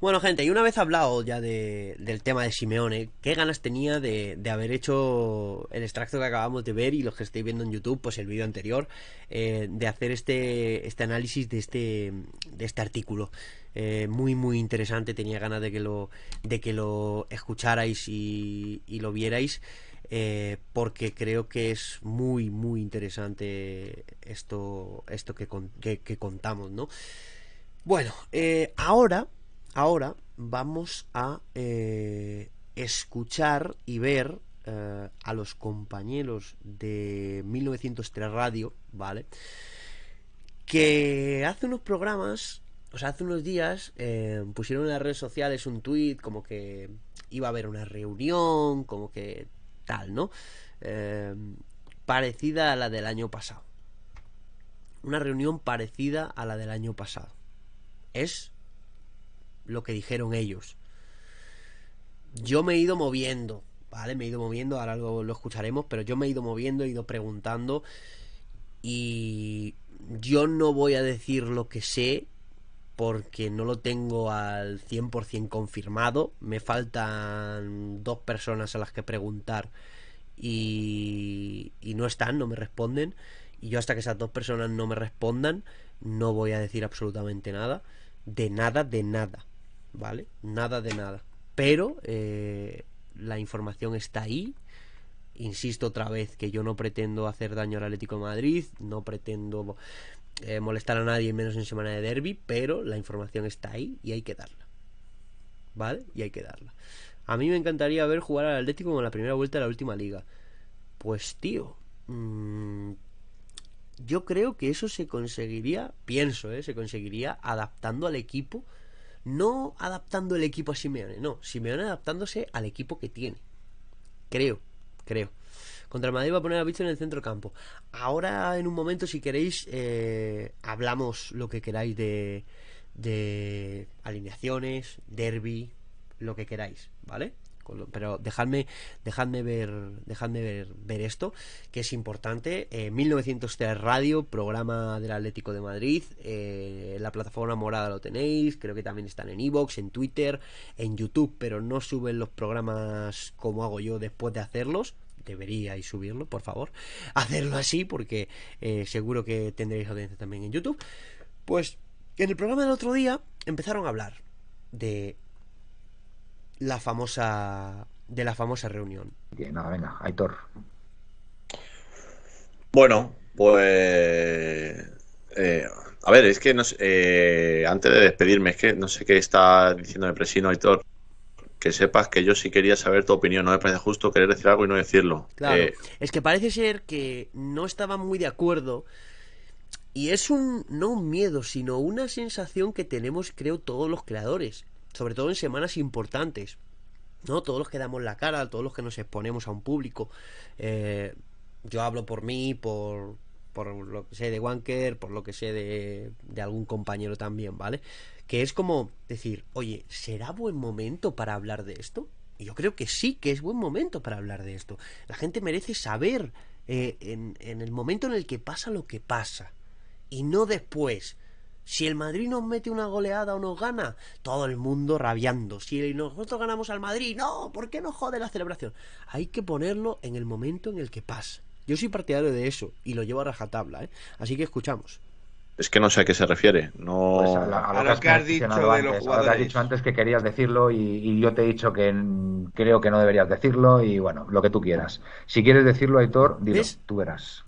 Bueno, gente, y una vez hablado ya del tema de Simeone, ¿qué ganas tenía de, haber hecho el extracto que acabamos de ver y los que estáis viendo en YouTube, pues el vídeo anterior, eh, de hacer este, este análisis de este, de este artículo? Eh, muy, muy interesante, tenía ganas de que lo, de que lo escucharais y, y lo vierais. Eh, porque creo que es muy muy interesante esto esto que, contamos no bueno ahora Ahora vamos a eh, escuchar y ver eh, a los compañeros de 1903 Radio, ¿vale? Que hace unos programas, o sea, hace unos días eh, pusieron en las redes sociales un tuit como que iba a haber una reunión, como que tal, ¿no? parecida a la del año pasado. Una reunión parecida a la del año pasado. Es lo que dijeron ellos. Yo me he ido moviendo, ¿vale? Me he ido moviendo, ahora lo, lo escucharemos, pero yo me he ido moviendo, he ido preguntando y yo no voy a decir lo que sé porque no lo tengo al 100% confirmado. Me faltan dos personas a las que preguntar y, y, no están, no me responden. Y yo hasta que esas dos personas no me respondan, no voy a decir absolutamente nada. De nada, de nada. ¿vale? Nada de nada. Pero eh, la información está ahí. Insisto otra vez que yo no pretendo hacer daño al Atlético de Madrid, no pretendo eh, molestar a nadie, menos en semana de derby, pero la información está ahí y hay que darla. ¿Vale? Y hay que darla. A mí me encantaría ver jugar al Atlético en la primera vuelta de la última liga. Pues tío, mm, yo creo que eso se conseguiría, pienso, ¿eh? se conseguiría adaptando al equipo no adaptando el equipo a Simeone, no. Simeone adaptándose al equipo que tiene. Creo, creo. Contra el Madrid va a poner a Bicho en el centro campo. Ahora, en un momento, si queréis, eh, hablamos lo que queráis de, de alineaciones, derby, lo que queráis, ¿vale? pero dejadme, dejadme ver, dejadme ver, esto, que es importante. 1903 eh, Radio, programa del Atlético de Madrid. Eh, la plataforma morada lo tenéis, creo que también están en Evox, en Twitter, en YouTube, pero no suben los programas como hago yo después de hacerlos deberíais subirlo, por favor, hacerlo así porque eh, seguro que tendréis audiencia también en YouTube. Pues en el programa del otro día empezaron a hablar de la famosa de la famosa reunión. venga, Aitor. Bueno, pues eh, a ver, es que eh, antes de despedirme, es que no sé qué está diciendo el Presino Aitor. Que sepas que yo sí quería saber tu opinión, no me parece justo querer decir algo y no decirlo. Claro, eh, es que parece ser que no estaba muy de acuerdo y es un, no un miedo, sino una sensación que tenemos, creo, todos los creadores sobre todo en semanas importantes, ¿no? Todos los que damos la cara, todos los que nos exponemos a un público. Eh, yo hablo por mí, por, por lo que sé de Wanker, por lo que sé de, de algún compañero también, ¿vale? Que es como decir, oye, ¿será buen momento para hablar de esto? Y yo creo que sí que es buen momento para hablar de esto. La gente merece saber eh, en, en el momento en el que pasa lo que pasa. Y no después. Si el Madrid nos mete una goleada o nos gana, todo el mundo rabiando. Si nosotros ganamos al Madrid, no, ¿por qué no jode la celebración? Hay que ponerlo en el momento en el que pasa. Yo soy partidario de eso y lo llevo a rajatabla, ¿eh? Así que escuchamos. Es que no sé a qué se refiere. No... a, lo que has, dicho de los jugadores. que has dicho antes que querías decirlo y, yo te he dicho que creo que no deberías decirlo y bueno, lo que tú quieras. Si quieres decirlo, Aitor, dilo, tú verás.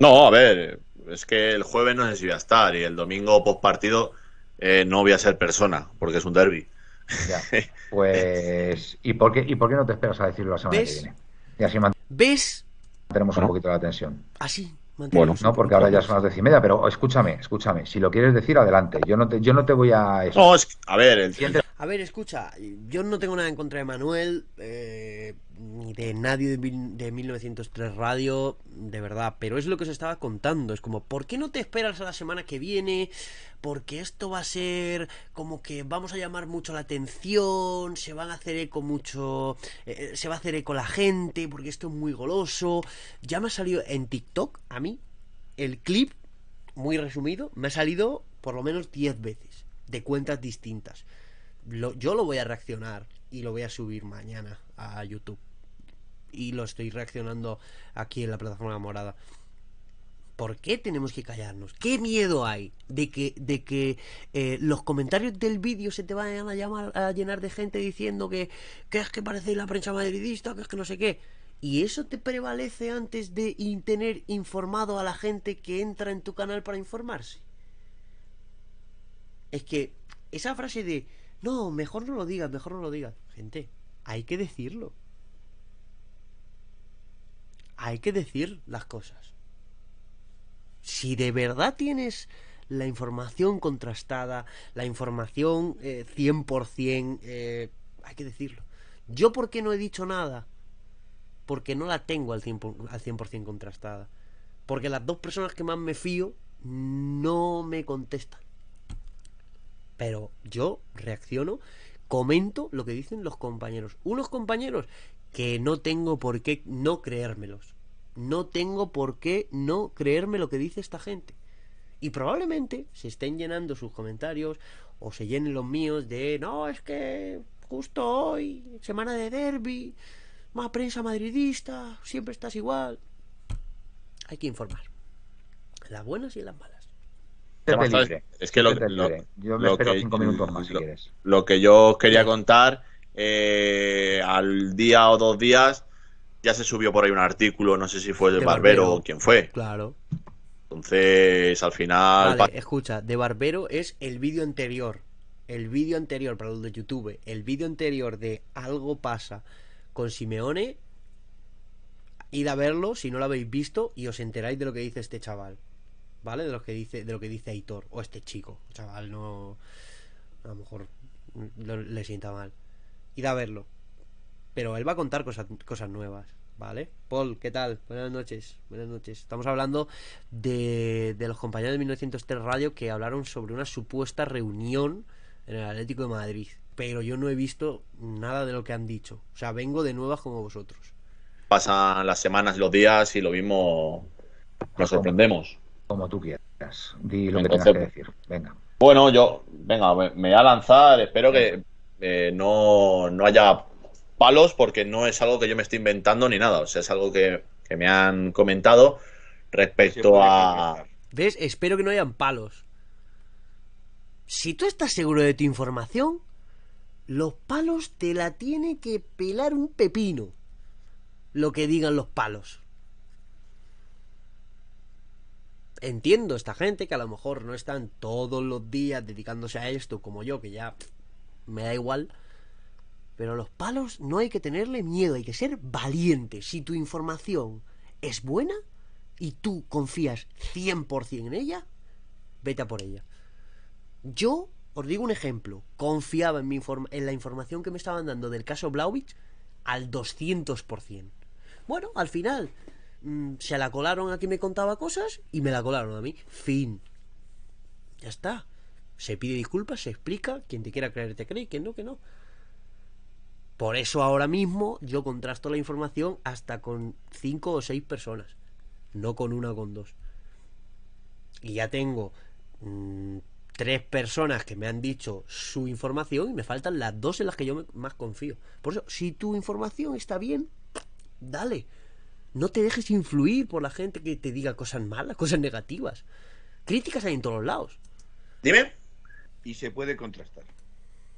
No, a ver, es que el jueves no sé si voy a estar y el domingo post partido eh, no voy a ser persona, porque es un derby. Pues, ¿y por, qué, ¿y por qué no te esperas a decirlo la semana que viene? Y así ¿Ves? Tenemos un poquito la tensión. Así. Bueno, no, porque ahora ya son las diez y media, pero escúchame, escúchame. Si lo quieres decir, adelante. Yo no te, yo no te voy a. a ver, el... A ver, escucha. Yo no tengo nada en contra de Manuel. Eh, ni de nadie de, 1903 Radio, de verdad, pero es lo que os estaba contando, es como, ¿por qué no te esperas a la semana que viene? Porque esto va a ser como que vamos a llamar mucho la atención, se van a hacer eco mucho, eh, eh, se va a hacer eco la gente, porque esto es muy goloso. Ya me ha salido en TikTok, a mí, el clip, muy resumido, me ha salido por lo menos 10 veces, de cuentas distintas. yo lo voy a reaccionar y lo voy a subir mañana a YouTube y lo estoy reaccionando aquí en la plataforma morada. ¿Por qué tenemos que callarnos? ¿Qué miedo hay de que, de que eh, los comentarios del vídeo se te vayan a, llamar, a llenar de gente diciendo que, que es que parece la prensa madridista, que es que no sé qué? Y eso te prevalece antes de tener informado a la gente que entra en tu canal para informarse. Es que esa frase de, no, mejor no lo digas, mejor no lo digas. Gente, hay que decirlo hay que decir las cosas. Si de verdad tienes la información contrastada, la información 100%, eh, eh, hay que decirlo. ¿Yo por qué no he dicho nada? Porque no la tengo al 100%, al 100 contrastada. Porque las dos personas que más me fío no me contestan. Pero yo reacciono, comento lo que dicen los compañeros. Unos compañeros que no tengo por qué no creérmelos. No tengo por qué no creerme lo que dice esta gente. Y probablemente se estén llenando sus comentarios o se llenen los míos de no, es que justo hoy, semana de derby, más prensa madridista, siempre estás igual. Hay que informar. Las buenas y las malas. es que yo lo que yo quería contar eh, al día o dos días ya se subió por ahí un artículo, no sé si fue de, Barbero, o quién fue. Claro. Entonces, al final... escucha, de Barbero es el vídeo anterior. El vídeo anterior, para los de YouTube, el vídeo anterior de Algo pasa con Simeone, id a verlo si no lo habéis visto y os enteráis de lo que dice este chaval. ¿Vale? De lo que dice, de lo que dice Aitor o este chico. Chaval, no. A lo mejor le sienta mal ir a verlo. Pero él va a contar cosas, cosas nuevas, ¿vale? Paul, ¿qué tal? Buenas noches, buenas noches. Estamos hablando de, de los compañeros de 1903 Radio que hablaron sobre una supuesta reunión en el Atlético de Madrid. Pero yo no he visto nada de lo que han dicho. O sea, vengo de nuevas como vosotros. Pasan las semanas, los días y lo mismo nos sorprendemos. Como, tú quieras. Di lo que tengas que decir. Venga. Bueno, yo, venga, me voy a lanzar. Espero que eh, no, no haya palos porque no es algo que yo me estoy inventando ni nada. O sea, es algo que, que me han comentado respecto a... ¿Ves? Espero que no hayan palos. Si tú estás seguro de tu información, los palos te la tiene que pelar un pepino. Lo que digan los palos. Entiendo esta gente que a lo mejor no están todos los días dedicándose a esto como yo, que ya me da igual. Pero los palos no hay que tenerle miedo, hay que ser valiente. Si tu información es buena y tú confías 100% en ella, vete por ella. Yo os digo un ejemplo, confiaba en, mi en la información que me estaban dando del caso Blauvich al 200%. Bueno, al final mm, se la colaron a quien me contaba cosas y me la colaron a mí. Fin. Ya está. Se pide disculpas, se explica, quien te quiera creer te cree, quien no, que no. Por eso ahora mismo yo contrasto la información hasta con cinco o seis personas, no con una o con dos. Y ya tengo mm, tres personas que me han dicho su información y me faltan las dos en las que yo más confío. Por eso, si tu información está bien, dale. No te dejes influir por la gente que te diga cosas malas, cosas negativas. Críticas hay en todos lados. Dime y se puede contrastar.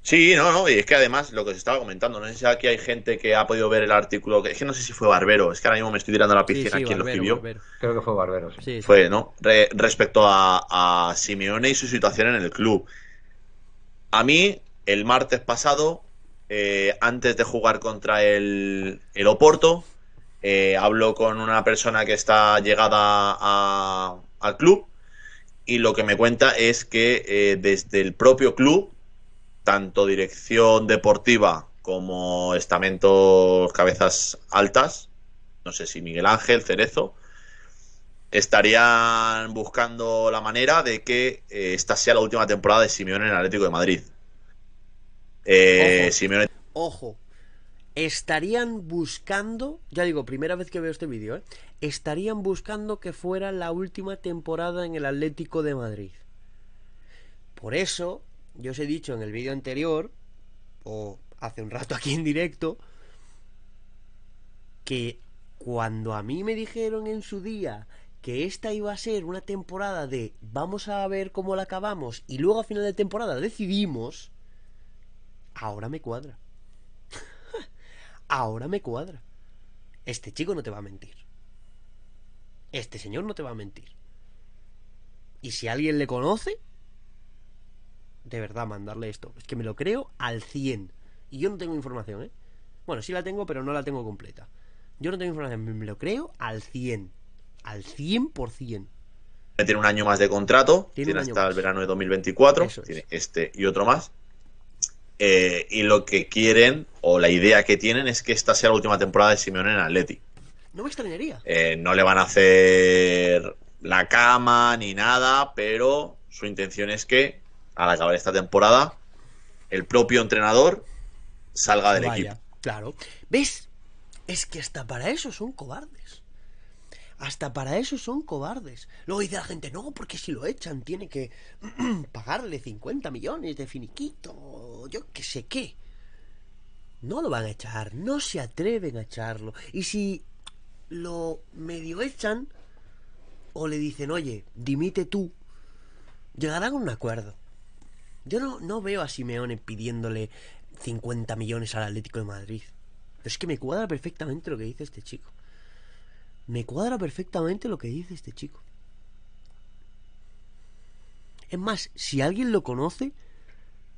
Sí, no, no, y es que además lo que os estaba comentando, no sé si aquí hay gente que ha podido ver el artículo, que es que no sé si fue Barbero, es que ahora mismo me estoy tirando a la piscina quien lo escribió. Creo que fue Barbero. Sí. Fue, ¿no? respecto a, Simeone y su situación en el club. A mí, el martes pasado, eh, antes de jugar contra el, el Oporto, eh, hablo con una persona que está llegada al club y lo que me cuenta es que eh, desde el propio club, tanto dirección deportiva como estamentos cabezas altas, no sé si Miguel Ángel, Cerezo, estarían buscando la manera de que eh, esta sea la última temporada de Simeone en el Atlético de Madrid. Eh, Ojo estarían buscando, ya digo, primera vez que veo este vídeo, ¿eh? estarían buscando que fuera la última temporada en el Atlético de Madrid. Por eso, yo os he dicho en el vídeo anterior, o hace un rato aquí en directo, que cuando a mí me dijeron en su día que esta iba a ser una temporada de vamos a ver cómo la acabamos y luego a final de temporada decidimos, ahora me cuadra ahora me cuadra. Este chico no te va a mentir. Este señor no te va a mentir. Y si alguien le conoce, de verdad, mandarle esto. Es que me lo creo al 100. Y yo no tengo información, ¿eh? Bueno, sí la tengo, pero no la tengo completa. Yo no tengo información, me lo creo al 100. Al 100%. Tiene un año más de contrato, tiene, hasta el verano de 2024, tiene este y otro más. Eh, y lo que quieren o la idea que tienen es que esta sea la última temporada de Simeone en Atleti. No me extrañaría. Eh, no le van a hacer la cama ni nada, pero su intención es que al acabar esta temporada el propio entrenador salga del equipo. Claro. ¿Ves? Es que hasta para eso son cobardes. Hasta para eso son cobardes. Luego dice la gente, no, porque si lo echan tiene que pagarle 50 millones de finiquito, yo qué sé qué. No lo van a echar, no se atreven a echarlo. Y si lo medio echan o le dicen, oye, dimite tú, llegarán a un acuerdo. Yo no, no veo a Simeone pidiéndole 50 millones al Atlético de Madrid. Pero es que me cuadra perfectamente lo que dice este chico me cuadra perfectamente lo que dice este chico. Es más, si alguien lo conoce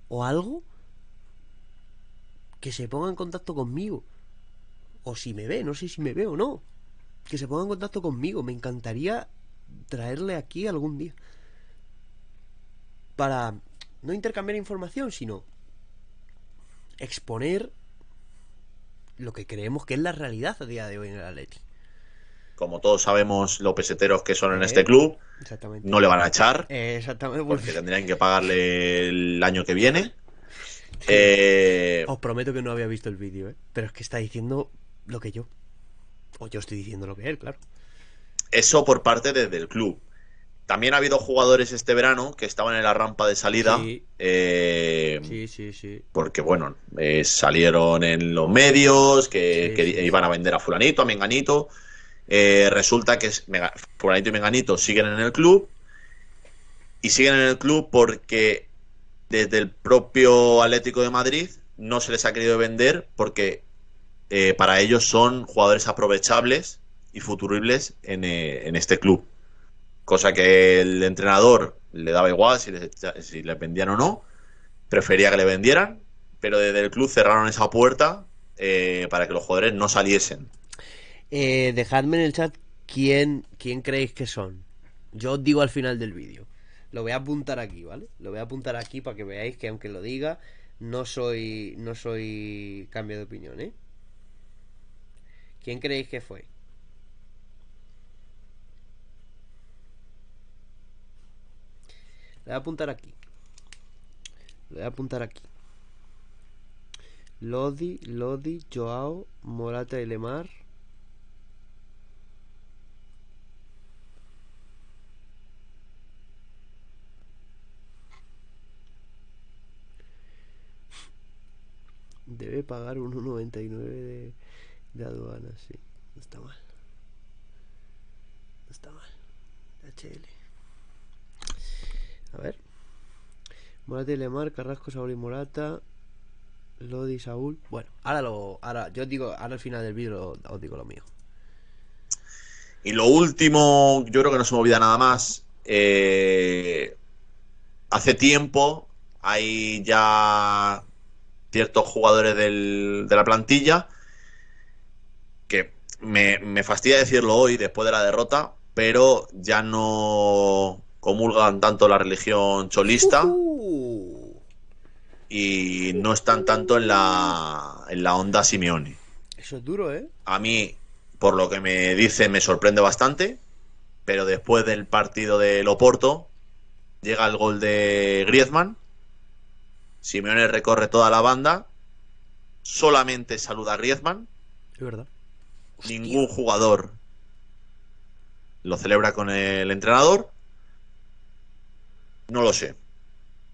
o algo, que se ponga en contacto conmigo. O si me ve, no sé si me ve o no. Que se ponga en contacto conmigo. Me encantaría traerle aquí algún día. Para no intercambiar información, sino exponer lo que creemos que es la realidad a día de hoy en el Atleti como todos sabemos los peseteros que son en este club, no le van a echar. Eh, exactamente. Pues porque tendrían que pagarle el año que viene. Eh, Os prometo que no había visto el vídeo, ¿eh? pero es que está diciendo lo que yo. O yo estoy diciendo lo que él, claro. Eso por parte del club. También ha habido jugadores este verano que estaban en la rampa de salida. sí, sí, Porque, bueno, salieron en los medios que, que iban a vender a Fulanito, a Menganito. Eh, resulta que Fulanito y Meganito siguen en el club y siguen en el club porque desde el propio Atlético de Madrid no se les ha querido vender porque eh, para ellos son jugadores aprovechables y futuribles eh, en, este club. Cosa que el entrenador le daba igual si les, si les vendían o no, prefería que le vendieran, pero desde el club cerraron esa puerta para que los jugadores no saliesen. Eh, dejadme en el chat quién, quién creéis que son. Yo os digo al final del vídeo. Lo voy a apuntar aquí, ¿vale? Lo voy a apuntar aquí para que veáis que aunque lo diga, no soy. No soy. cambio de opinión, ¿eh? ¿Quién creéis que fue? Lo voy a apuntar aquí. Lo voy a apuntar aquí. Lodi, Lodi, Joao, Morata y Lemar. debe pagar 1,99 de, de aduana, sí. No está mal. No está mal. HL. A ver. Morata y Lemar, Carrasco, Saúl y Morata. Lodi, Saúl. Bueno, ahora lo. Ahora, yo digo, ahora al final del vídeo os digo lo mío. Y lo último, yo creo que no se me olvida nada más. Eh, hace tiempo hay ya ciertos jugadores de la plantilla, que me, fastidia decirlo hoy después de la derrota, pero ya no comulgan tanto la religión cholista y no están tanto en la, en la onda Simeone. Eso es duro, ¿eh? A mí, por lo que me dice, me sorprende bastante, pero después del partido del Oporto llega el gol de Griezmann Simeone recorre toda la banda, solamente saluda a Griezmann. Es verdad. Ningún jugador lo celebra con el entrenador. No lo sé.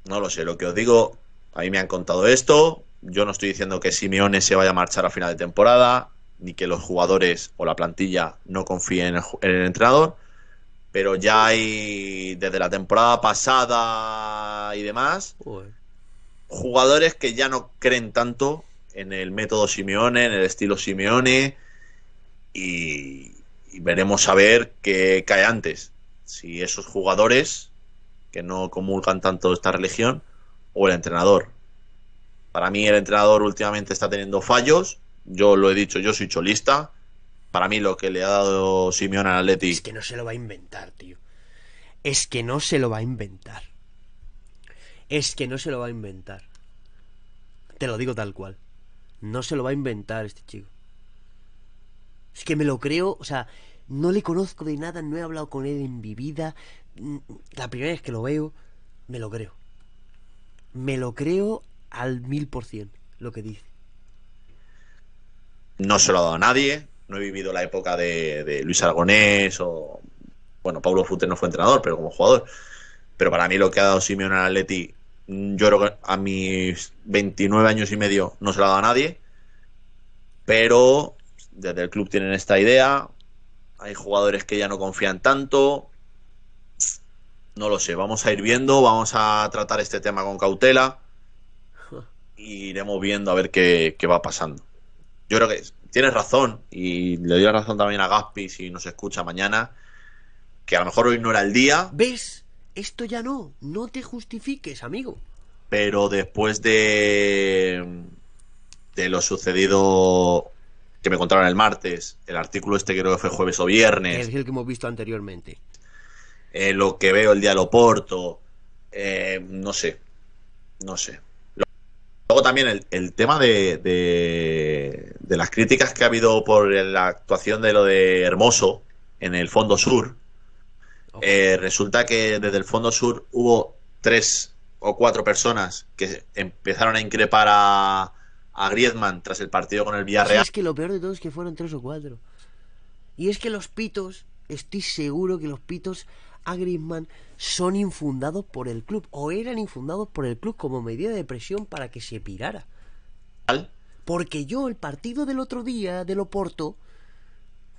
No lo sé. Lo que os digo, a mí me han contado esto. Yo no estoy diciendo que Simeone se vaya a marchar a final de temporada, ni que los jugadores o la plantilla no confíen en el, entrenador. Pero ya hay desde la temporada pasada y demás jugadores que ya no creen tanto en el método Simeone, en el estilo Simeone, y, veremos a ver qué cae antes. Si esos jugadores que no comulgan tanto esta religión o el entrenador. Para mí el entrenador últimamente está teniendo fallos. Yo lo he dicho, yo soy cholista. Para mí lo que le ha dado Simeone al Atleti... Es que no se lo va a inventar, tío. Es que no se lo va a inventar es que no se lo va a inventar. Te lo digo tal cual. No se lo va a inventar este chico. Es que me lo creo, o sea, no le conozco de nada, no he hablado con él en mi vida. Mm, la primera vez que lo veo, me lo creo. Me lo creo al mil por cien, lo que dice. No se lo ha dado a nadie. No he vivido la época de, Luis Aragonés o. Bueno, Pablo Futter no fue entrenador, pero como jugador. Pero para mí lo que ha dado Simeone al Mm, yo creo que a mis 29 años y medio no se la da dado a nadie, pero desde el club tienen esta idea. Hay jugadores que ya no confían tanto. No lo sé, vamos a ir viendo, vamos a tratar este tema con cautela y iremos viendo a ver qué, qué va pasando. Yo creo que tienes razón y le doy razón también a Gaspi si nos escucha mañana, que a lo mejor hoy no era el día. ¿Ves? Esto ya no, no te justifiques, amigo. Pero después de de lo sucedido que me contaron el martes, el artículo este creo que fue jueves o viernes. Es el que hemos visto anteriormente. Eh, lo que veo el día de Loporto, eh, no sé, no sé. Luego también el, tema de, de, las críticas que ha habido por la actuación de lo de Hermoso en el Fondo Sur, eh, resulta que desde el Fondo Sur hubo tres o cuatro personas que empezaron a increpar a, a Griezmann tras el partido con el Villarreal. es que lo peor de todo es que fueron tres o cuatro. Y es que los pitos, estoy seguro que los pitos a Griezmann son infundados por el club o eran infundados por el club como medida de presión para que se pirara. Porque yo el partido del otro día del Oporto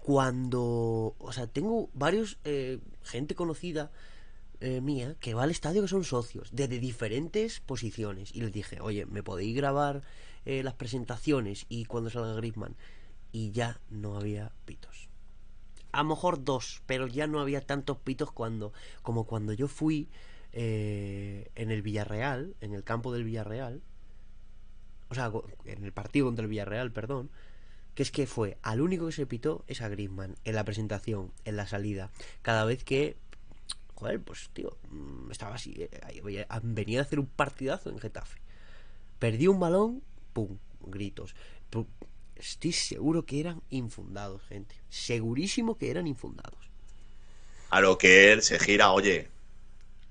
cuando, o sea, tengo varios, eh, gente conocida eh, mía que va al estadio que son socios, desde diferentes posiciones, y les dije, oye, ¿me podéis grabar eh, las presentaciones y cuando salga Griezmann? Y ya no había pitos. A lo mejor dos, pero ya no había tantos pitos cuando, como cuando yo fui en el Villarreal, en el campo del Villarreal, o sea, en el partido contra el Villarreal, perdón, que es que fue al único que se pitó es a Griezmann en la presentación, en la salida, cada vez que joder, pues tío, mm, estaba así, eh, venía a hacer un partidazo en Getafe. Perdí un balón, pum, gritos. Estoy seguro que eran infundados, gente. Segurísimo que eran infundados. A lo que él se gira, oye,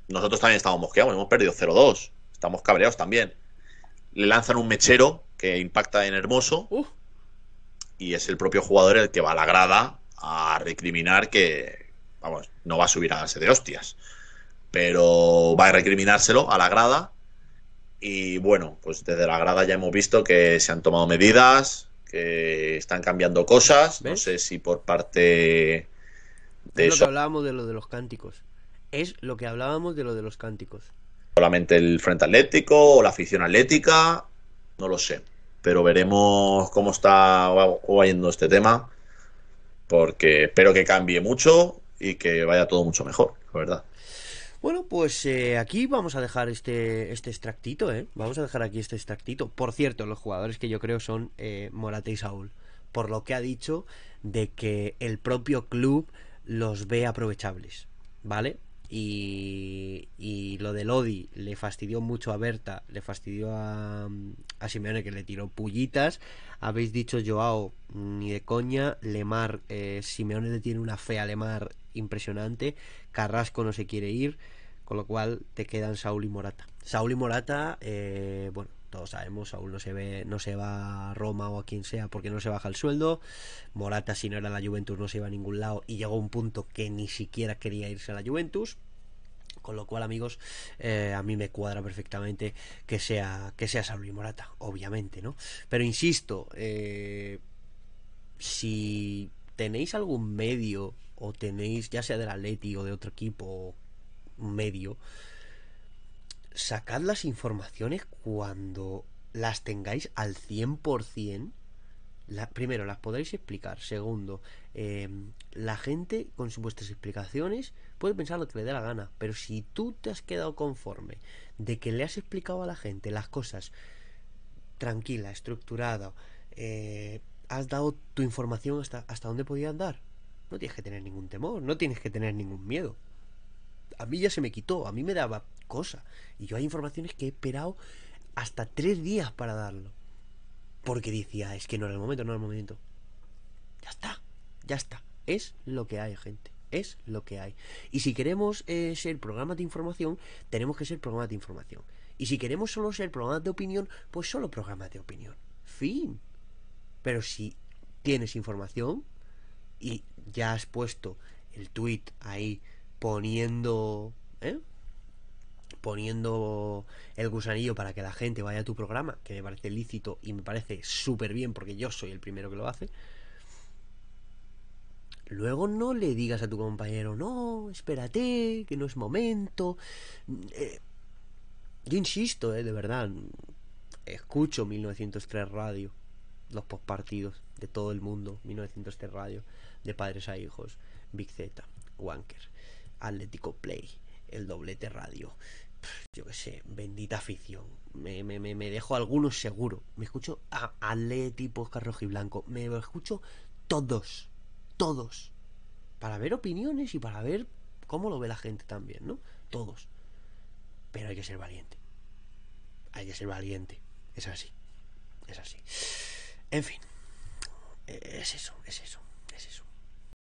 nosotros también estamos mosqueados, hemos perdido 0-2, estamos cabreados también. Le lanzan un mechero que impacta en Hermoso y es el propio jugador el que va a la grada a recriminar que, vamos, no va a subir a darse de hostias, pero va a recriminárselo a la grada y bueno, pues desde la grada ya hemos visto que se han tomado medidas, que están cambiando cosas, no sé si por parte de... Es lo que hablábamos de lo de los cánticos, es lo que hablábamos de lo de los cánticos. Solamente el Frente Atlético o la afición atlética, no lo sé pero veremos cómo está va yendo este tema, porque espero que cambie mucho y que vaya todo mucho mejor, la verdad. Bueno, pues eh, aquí vamos a dejar este, este extractito, ¿eh? Vamos a dejar aquí este extractito. Por cierto, los jugadores que yo creo son eh, Morate y Saúl, por lo que ha dicho de que el propio club los ve aprovechables, ¿vale? Y, y lo de Lodi le fastidió mucho a Berta, le fastidió a, a Simeone que le tiró pullitas. Habéis dicho Joao, ni de coña. Lemar, eh, Simeone le tiene una fe a Lemar impresionante. Carrasco no se quiere ir, con lo cual te quedan Saúl y Morata. Saúl y Morata, eh, bueno, todos sabemos, aún no se ve, no se va a Roma o a quien sea porque no se baja el sueldo. Morata, si no era la Juventus, no se iba a ningún lado y llegó a un punto que ni siquiera quería irse a la Juventus. Con lo cual, amigos, eh, a mí me cuadra perfectamente que sea, que sea Morata, obviamente, ¿no? Pero insisto, eh, si tenéis algún medio o tenéis, ya sea del Atleti o de otro equipo, medio sacad las informaciones cuando las tengáis al 100%. La, primero, las podréis explicar. Segundo, eh, la gente con vuestras explicaciones puede pensar lo que le dé la gana, pero si tú te has quedado conforme de que le has explicado a la gente las cosas tranquila, estructurada, eh, has dado tu información hasta, hasta donde podía andar, no tienes que tener ningún temor, no tienes que tener ningún miedo. A mí ya se me quitó, a mí me daba cosa. Y yo hay informaciones que he esperado hasta tres días para darlo. Porque decía, es que no era el momento, no era el momento. Ya está, ya está. Es lo que hay, gente. Es lo que hay. Y si queremos eh, ser programas de información, tenemos que ser programas de información. Y si queremos solo ser programas de opinión, pues solo programas de opinión. Fin. Pero si tienes información y ya has puesto el tweet ahí poniendo... ¿eh? poniendo el gusanillo para que la gente vaya a tu programa, que me parece lícito y me parece súper bien porque yo soy el primero que lo hace. Luego no le digas a tu compañero, no, espérate, que no es momento. Eh, yo insisto, eh, de verdad, escucho 1903 Radio, los postpartidos de todo el mundo, 1903 Radio, de padres a hijos, Big Z, Wanker, Atlético Play, el doblete radio yo qué sé, bendita afición. Me, me, dejo algunos seguro. Me escucho a Atleti, Oscar blanco. Me escucho todos. Todos. Para ver opiniones y para ver cómo lo ve la gente también, ¿no? Todos. Pero hay que ser valiente. Hay que ser valiente. Es así. Es así. En fin. Es eso, es eso, es eso.